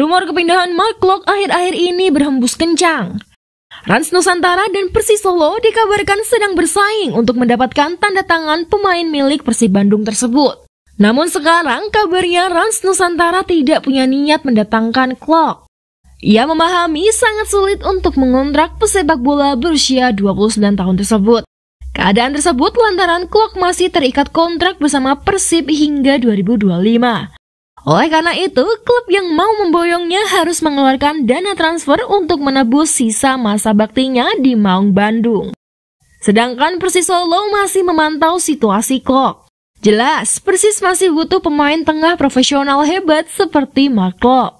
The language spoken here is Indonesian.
Rumor kepindahan Mark Klok akhir-akhir ini berhembus kencang. Rans Nusantara dan Persis Solo dikabarkan sedang bersaing untuk mendapatkan tanda tangan pemain milik Persib Bandung tersebut. Namun sekarang kabarnya Rans Nusantara tidak punya niat mendatangkan Klok. Ia memahami sangat sulit untuk mengontrak pesepak bola berusia 29 tahun tersebut. Keadaan tersebut lantaran Klok masih terikat kontrak bersama Persib hingga 2025. Oleh karena itu, klub yang mau memboyongnya harus mengeluarkan dana transfer untuk menebus sisa masa baktinya di Maung Bandung. Sedangkan Persis Solo masih memantau situasi Klok. Jelas, Persis masih butuh pemain tengah profesional hebat seperti Mark Klok.